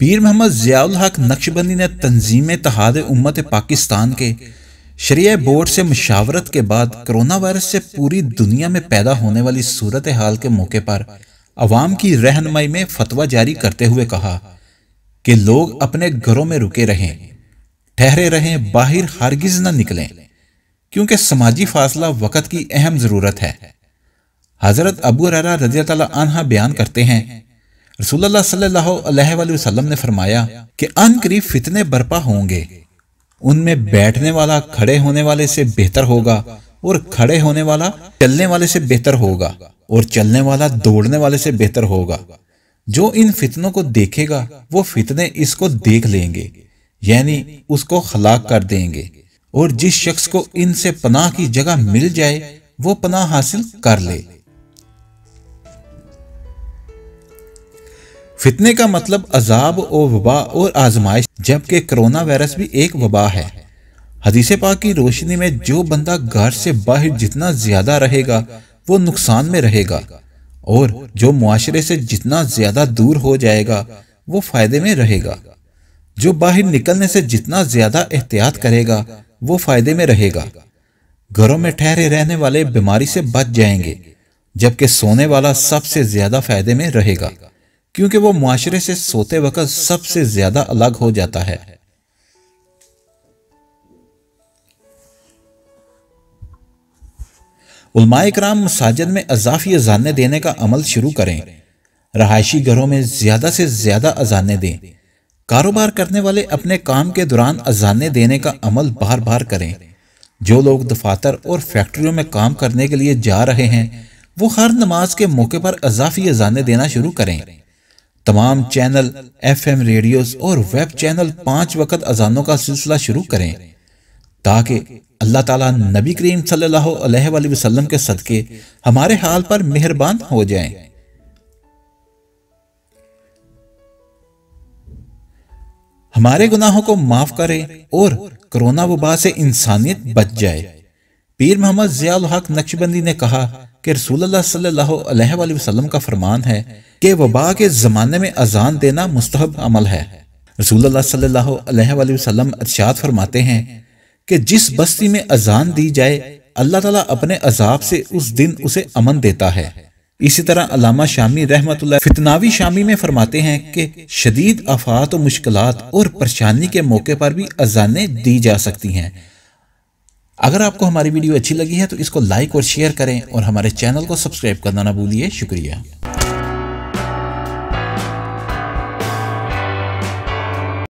पीर मोहम्मद ज़ियाउल हक नक्शबंदी ने तंजीम तहाद उम्मत पाकिस्तान के शरिया बोर्ड से मशावरत के बाद कोरोना वायरस से पूरी दुनिया में पैदा होने वाली सूरत हाल के मौके पर आवाम की रहनमई में फतवा जारी करते हुए कहा कि लोग अपने घरों में रुके रहें ठहरे रहें बाहर हारगिज न निकलें क्योंकि समाजी फासला वक़्त की अहम ज़रूरत है हज़रत अबू ररा रजी तला बयान करते हैं रसूलुल्लाह सल्लल्लाहु अलैहि वसल्लम ने फरमाया कि अन करीब फितने बरपा होंगे उनमें बैठने वाला खड़े होने वाले से बेहतर होगा और खड़े होने वाला चलने वाले से बेहतर होगा और चलने वाला दौड़ने वाले से बेहतर होगा जो इन फितनों को देखेगा वो फितने इसको देख लेंगे यानी उसको हलाक कर देंगे और जिस शख्स को इनसे पनाह की जगह मिल जाए वो पनाह हासिल कर ले फितने का मतलब अजाब और वबा और आजमाइश जबकि कोरोना वायरस भी एक वबा है हदीसे पा की रोशनी में जो बंदा घर से बाहर जितना ज़्यादा रहेगा वो नुकसान में रहेगा और जो मुआरे से जितना ज़्यादा दूर हो जाएगा वो फ़ायदे में रहेगा जो बाहर निकलने से जितना ज़्यादा एहतियात करेगा वो फ़ायदे में रहेगा घरों में ठहरे रहने वाले बीमारी से बच जाएंगे जबकि सोने वाला सबसे ज़्यादा फ़ायदे में रहेगा क्योंकि वो माशरे से सोते वक्त सबसे ज्यादा अलग हो जाता है उलमाए कराम मसाजद में अजाफी अजाने देने का अमल शुरू करें रहायशी घरों में ज़्यादा से ज़्यादा अजाने दें कारोबार करने वाले अपने काम के दौरान अजाने देने का अमल बार बार करें जो लोग दफातर और फैक्ट्रियों में काम करने के लिए जा रहे हैं वो हर नमाज के मौके पर अजाफी अजाने देना शुरू करें तमाम चैनल एफ एम रेडियो और वेब चैनल पांच वक्त अजानों का सिलसिला शुरू करें ताकि अल्लाह ताला नबी करीम सल्लल्लाहु वसल्लम के सदके हमारे हाल पर मेहरबान हो जाएं। हमारे गुनाहों को माफ करें और कोरोना वबा से इंसानियत बच जाए पीर मोहम्मद जियाल हक नक्शबंदी ने कहा कि रसूल सल्लल्लाहु का फरमान है कि वबा के ज़माने में अजान देना मुस्तहब अमल है रसूल सल्लल्लाहु अलैहि फरमाते हैं कि जिस बस्ती में अजान दी जाए अल्लाह ताला अपने अजाब से उस दिन उसे अमन देता है इसी तरह अलामा शामी रहमत फितनावी शामी में फरमाते हैं कि शदीद आफात मुश्किल और परेशानी के मौके पर भी अजानें दी जा सकती हैं अगर आपको हमारी वीडियो अच्छी लगी है तो इसको लाइक और शेयर करें और हमारे चैनल को सब्सक्राइब करना ना भूलिए शुक्रिया